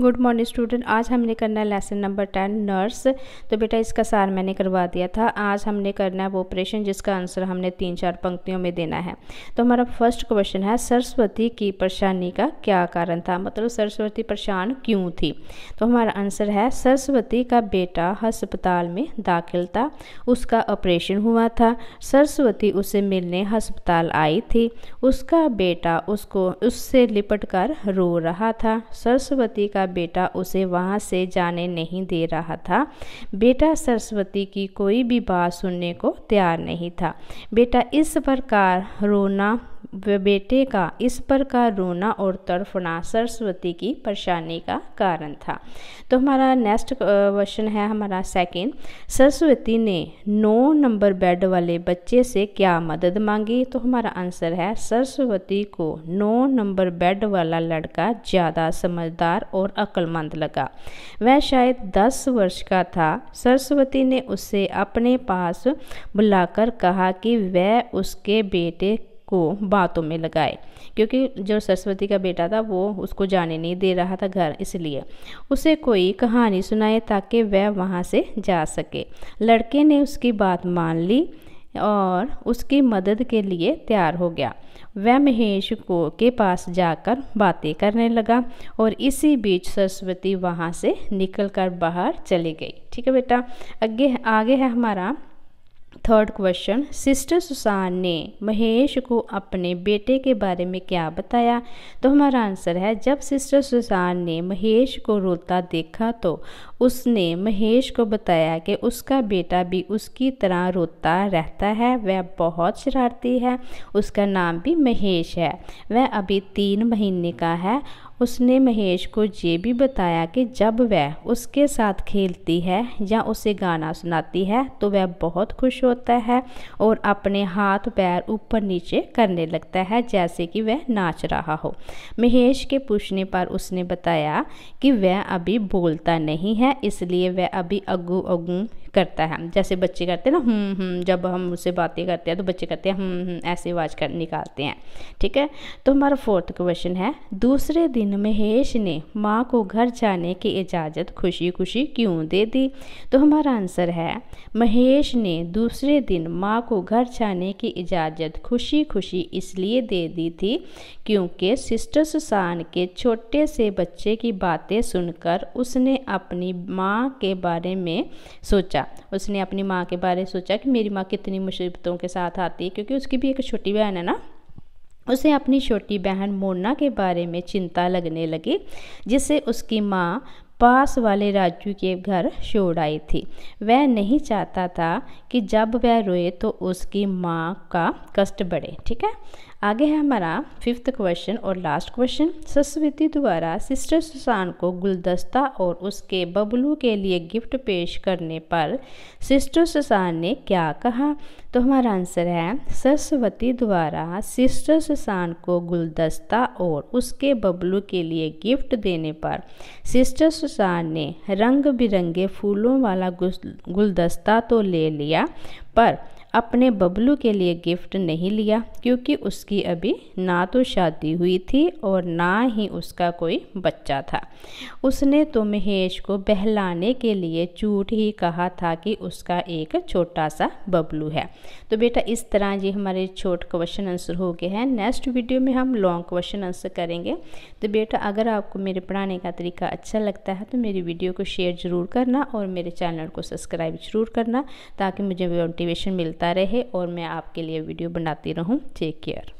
good morning student आज हमने करना है लेसन नंबर टेन नर्स तो बेटा इसका सार मैंने करवा दिया था आज हमने करना है वो ऑपरेशन जिसका आंसर हमने तीन चार पंक्तियों में देना है तो हमारा फर्स्ट क्वेश्चन है सरस्वती की परेशानी का क्या कारण था मतलब सरस्वती परेशान क्यों थी तो हमारा आंसर है सरस्वती का बेटा हस्पताल में दाखिल था उसका ऑपरेशन हुआ था सरस्वती उसे मिलने हस्पताल आई थी उसका बेटा उसको उससे लिपट कर रो रहा था सरस्वती का बेटा उसे वहाँ से जाने नहीं दे रहा था बेटा सरस्वती की कोई भी बात सुनने को तैयार नहीं था बेटा इस प्रकार रोना बेटे का इस पर का रोना और तड़फना सरस्वती की परेशानी का कारण था तो हमारा नेक्स्ट क्वेश्चन है हमारा सेकंड सरस्वती ने नौ नंबर बेड वाले बच्चे से क्या मदद मांगी तो हमारा आंसर है सरस्वती को नौ नंबर बेड वाला लड़का ज़्यादा समझदार और अक्लमंद लगा वह शायद दस वर्ष का था सरस्वती ने उसे अपने पास बुलाकर कहा कि वह उसके बेटे को बातों में लगाए क्योंकि जो सरस्वती का बेटा था वो उसको जाने नहीं दे रहा था घर इसलिए उसे कोई कहानी सुनाए ताकि वह वहाँ से जा सके लड़के ने उसकी बात मान ली और उसकी मदद के लिए तैयार हो गया वह महेश को के पास जाकर बातें करने लगा और इसी बीच सरस्वती वहाँ से निकलकर बाहर चली गई ठीक है बेटा आगे आगे है हमारा थर्ड क्वेश्चन सिस्टर सुसान ने महेश को अपने बेटे के बारे में क्या बताया तो हमारा आंसर है जब सिस्टर सुसान ने महेश को रोता देखा तो उसने महेश को बताया कि उसका बेटा भी उसकी तरह रोता रहता है वह बहुत शरारती है उसका नाम भी महेश है वह अभी तीन महीने का है उसने महेश को ये भी बताया कि जब वह उसके साथ खेलती है या उसे गाना सुनाती है तो वह बहुत खुश होता है और अपने हाथ पैर ऊपर नीचे करने लगता है जैसे कि वह नाच रहा हो महेश के पूछने पर उसने बताया कि वह अभी बोलता नहीं है इसलिए वह अभी अगू अगू करता है जैसे बच्चे करते हैं ना हम्म हम्म जब हम उससे बातें करते हैं तो बच्चे करते हैं हम्म, हम्म ऐसे आवाज़ कर निकालते हैं ठीक है तो हमारा फोर्थ क्वेश्चन है दूसरे दिन महेश ने माँ को घर जाने की इजाज़त खुशी खुशी क्यों दे दी तो हमारा आंसर है महेश ने दूसरे दिन माँ को घर जाने की इजाज़त खुशी खुशी इसलिए दे दी थी क्योंकि सिस्टर सुसान के छोटे से बच्चे की बातें सुनकर उसने अपनी माँ के बारे में सोचा सोचा उसने अपनी माँ के बारे में सोचा कि मेरी माँ कितनी मुसीबतों के साथ आती है क्योंकि उसकी भी एक छोटी बहन है ना उसे अपनी छोटी बहन मोना के बारे में चिंता लगने लगी जिससे उसकी माँ पास वाले राजू के घर छोड़ आई थी वह नहीं चाहता था कि जब वह रोए तो उसकी माँ का कष्ट बढ़े ठीक है आगे है हमारा फिफ्थ क्वेश्चन और लास्ट क्वेश्चन सरस्वती द्वारा सिस्टर सुसान को गुलदस्ता और उसके बबलू के लिए गिफ्ट पेश करने पर सिस्टर सुसान ने क्या कहा तो हमारा आंसर है सरस्वती द्वारा सिस्टर सुसान को गुलदस्ता और उसके बबलू के लिए गिफ्ट देने पर सिस्टर शाह ने रंग बिरंगे फूलों वाला गुलदस्ता तो ले लिया पर अपने बबलू के लिए गिफ्ट नहीं लिया क्योंकि उसकी अभी ना तो शादी हुई थी और ना ही उसका कोई बच्चा था उसने तो महेश को बहलाने के लिए झूठ ही कहा था कि उसका एक छोटा सा बबलू है तो बेटा इस तरह ये हमारे छोट क्वेश्चन आंसर हो गए हैं नेक्स्ट वीडियो में हम लॉन्ग क्वेश्चन आंसर करेंगे तो बेटा अगर आपको मेरे पढ़ाने का तरीका अच्छा लगता है तो मेरी वीडियो को शेयर ज़रूर करना और मेरे चैनल को सब्सक्राइब ज़रूर करना ताकि मुझे मोटिवेशन मिलता देता रहे और मैं आपके लिए वीडियो बनाती रहूँ टेक केयर